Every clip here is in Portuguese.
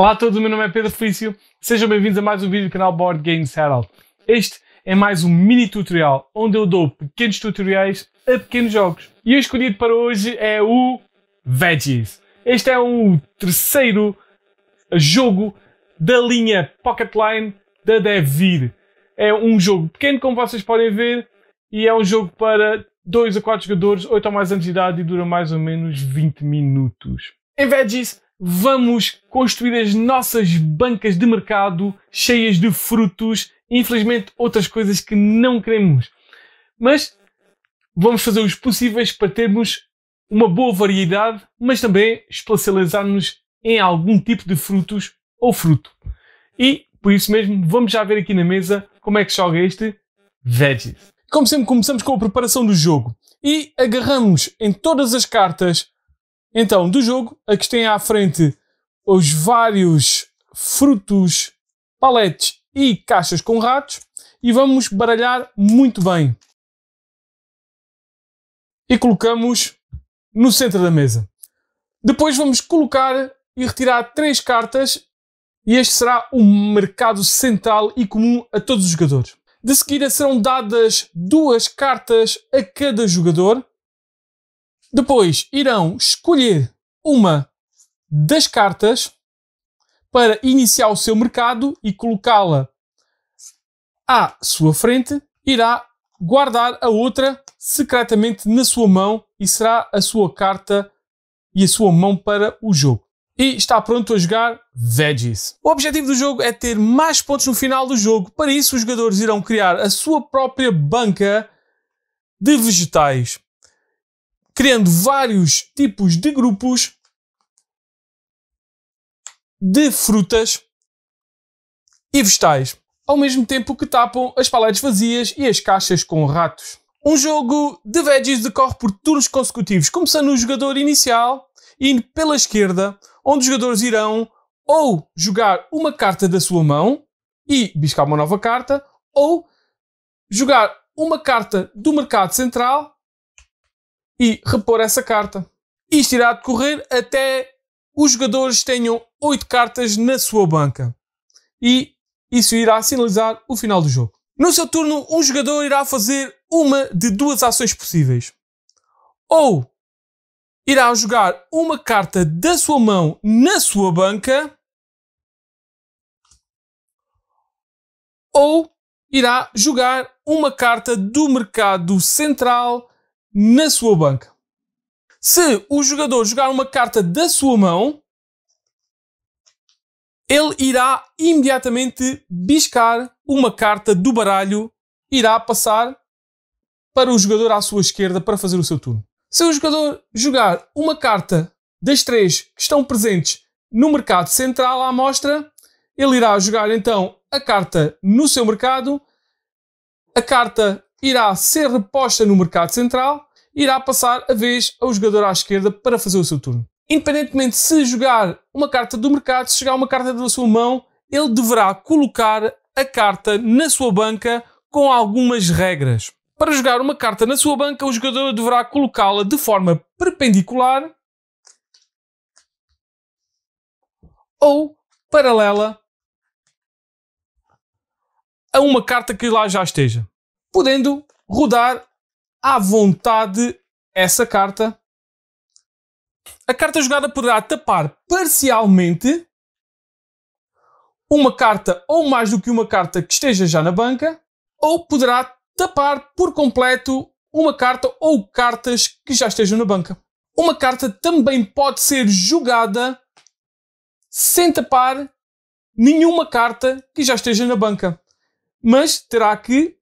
Olá a todos, o meu nome é Pedro Felício. Sejam bem-vindos a mais um vídeo do canal Board Games Herald. Este é mais um mini tutorial, onde eu dou pequenos tutoriais a pequenos jogos. E o escolhido para hoje é o Veggies. Este é o terceiro jogo da linha Pocket Line da DevVir. É um jogo pequeno, como vocês podem ver, e é um jogo para 2 a 4 jogadores, 8 ou mais anos de idade e dura mais ou menos 20 minutos. Em Veggies, vamos construir as nossas bancas de mercado cheias de frutos, e infelizmente outras coisas que não queremos. Mas vamos fazer os possíveis para termos uma boa variedade, mas também especializar-nos em algum tipo de frutos ou fruto. E por isso mesmo, vamos já ver aqui na mesa como é que joga este Veggies. Como sempre, começamos com a preparação do jogo e agarramos em todas as cartas então, do jogo, aqui tem à frente os vários frutos, paletes e caixas com ratos e vamos baralhar muito bem. E colocamos no centro da mesa. Depois vamos colocar e retirar três cartas e este será o mercado central e comum a todos os jogadores. De seguida serão dadas duas cartas a cada jogador depois irão escolher uma das cartas para iniciar o seu mercado e colocá-la à sua frente. Irá guardar a outra secretamente na sua mão e será a sua carta e a sua mão para o jogo. E está pronto a jogar Veggies. O objetivo do jogo é ter mais pontos no final do jogo. Para isso, os jogadores irão criar a sua própria banca de vegetais criando vários tipos de grupos de frutas e vegetais, ao mesmo tempo que tapam as paletes vazias e as caixas com ratos. Um jogo de veggies decorre por turnos consecutivos, começando no jogador inicial, indo pela esquerda, onde os jogadores irão ou jogar uma carta da sua mão e biscar uma nova carta, ou jogar uma carta do mercado central e repor essa carta. Isto irá decorrer até os jogadores tenham 8 cartas na sua banca. E isso irá sinalizar o final do jogo. No seu turno, um jogador irá fazer uma de duas ações possíveis. Ou irá jogar uma carta da sua mão na sua banca, ou irá jogar uma carta do mercado central na sua banca. Se o jogador jogar uma carta da sua mão, ele irá imediatamente biscar uma carta do baralho, irá passar para o jogador à sua esquerda para fazer o seu turno. Se o jogador jogar uma carta das três que estão presentes no mercado central à amostra, ele irá jogar então a carta no seu mercado, a carta irá ser reposta no mercado central e irá passar a vez ao jogador à esquerda para fazer o seu turno. Independentemente se jogar uma carta do mercado, se chegar uma carta da sua mão, ele deverá colocar a carta na sua banca com algumas regras. Para jogar uma carta na sua banca, o jogador deverá colocá-la de forma perpendicular ou paralela a uma carta que lá já esteja podendo rodar à vontade essa carta. A carta jogada poderá tapar parcialmente uma carta ou mais do que uma carta que esteja já na banca, ou poderá tapar por completo uma carta ou cartas que já estejam na banca. Uma carta também pode ser jogada sem tapar nenhuma carta que já esteja na banca, mas terá que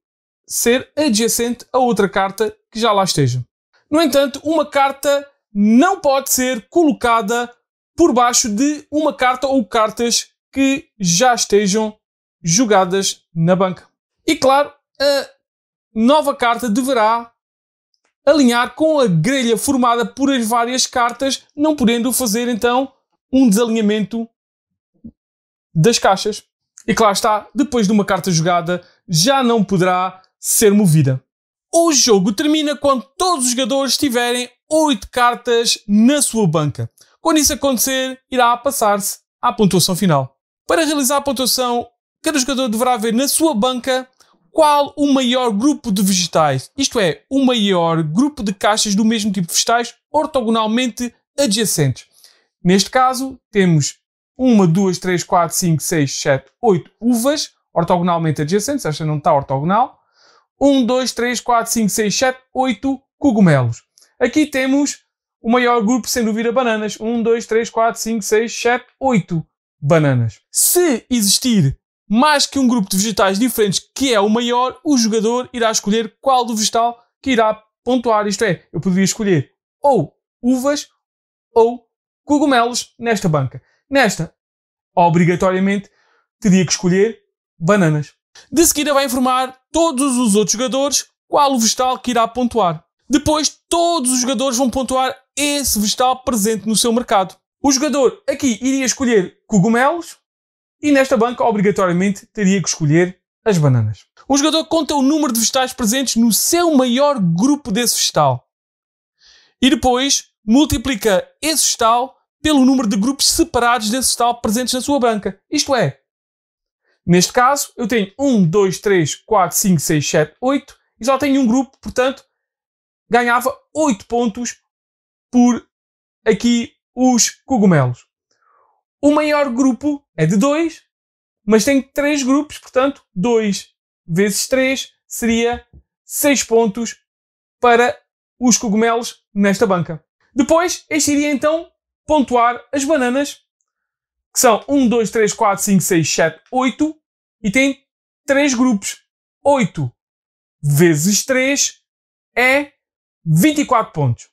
ser adjacente a outra carta que já lá esteja. No entanto, uma carta não pode ser colocada por baixo de uma carta ou cartas que já estejam jogadas na banca. E claro, a nova carta deverá alinhar com a grelha formada por as várias cartas, não podendo fazer então um desalinhamento das caixas. E claro está, depois de uma carta jogada, já não poderá ser movida. O jogo termina quando todos os jogadores tiverem 8 cartas na sua banca. Quando isso acontecer, irá passar-se à pontuação final. Para realizar a pontuação, cada jogador deverá ver na sua banca qual o maior grupo de vegetais, isto é, o maior grupo de caixas do mesmo tipo de vegetais ortogonalmente adjacentes. Neste caso, temos 1, 2, 3, 4, 5, 6, 7, 8 uvas ortogonalmente adjacentes, esta não está ortogonal, 1, 2, 3, 4, 5, 6, 7, 8 cogumelos. Aqui temos o maior grupo, sem dúvida, bananas. 1, 2, 3, 4, 5, 6, 7, 8 bananas. Se existir mais que um grupo de vegetais diferentes que é o maior, o jogador irá escolher qual do vegetal que irá pontuar. Isto é, eu poderia escolher ou uvas ou cogumelos nesta banca. Nesta, obrigatoriamente, teria que escolher bananas. De seguida vai informar todos os outros jogadores qual o vegetal que irá pontuar. Depois, todos os jogadores vão pontuar esse vegetal presente no seu mercado. O jogador aqui iria escolher cogumelos e nesta banca, obrigatoriamente, teria que escolher as bananas. O jogador conta o número de vegetais presentes no seu maior grupo desse vegetal. E depois multiplica esse vegetal pelo número de grupos separados desse vegetal presentes na sua banca. Isto é, Neste caso, eu tenho 1, 2, 3, 4, 5, 6, 7, 8 e só tenho um grupo, portanto, ganhava 8 pontos por aqui os cogumelos. O maior grupo é de 2, mas tem 3 grupos, portanto, 2 vezes 3 seria 6 pontos para os cogumelos nesta banca. Depois, este iria então pontuar as bananas, que são 1, 2, 3, 4, 5, 6, 7, 8, e tem três grupos. 8 vezes 3 é 24 pontos.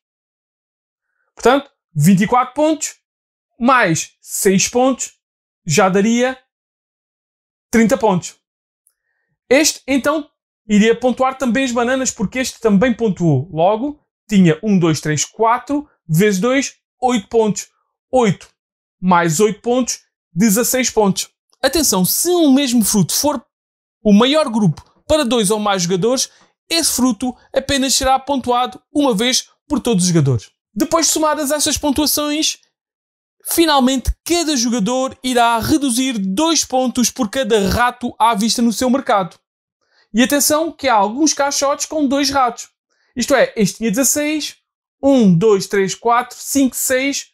Portanto, 24 pontos mais 6 pontos já daria 30 pontos. Este, então, iria pontuar também as bananas, porque este também pontuou. Logo, tinha 1, 2, 3, 4, vezes 2, 8 pontos. 8 mais 8 pontos, 16 pontos. Atenção, se um mesmo fruto for o maior grupo para dois ou mais jogadores, esse fruto apenas será pontuado uma vez por todos os jogadores. Depois de somadas essas pontuações, finalmente cada jogador irá reduzir dois pontos por cada rato à vista no seu mercado. E atenção que há alguns caixotes com dois ratos. Isto é, este tinha 16, 1, 2, 3, 4, 5, 6,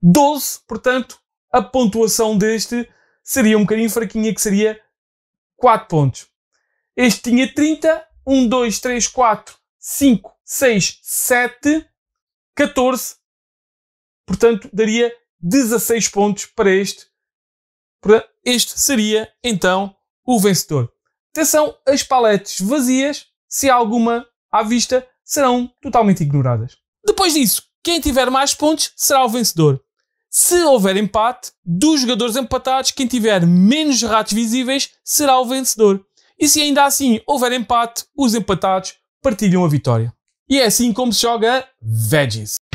12, portanto, a pontuação deste seria um bocadinho fraquinha, que seria 4 pontos. Este tinha 30, 1, 2, 3, 4, 5, 6, 7, 14. Portanto, daria 16 pontos para este. Este seria, então, o vencedor. Atenção, as paletes vazias, se há alguma à vista, serão totalmente ignoradas. Depois disso, quem tiver mais pontos será o vencedor. Se houver empate, dos jogadores empatados, quem tiver menos ratos visíveis será o vencedor. E se ainda assim houver empate, os empatados partilham a vitória. E é assim como se joga Veggies.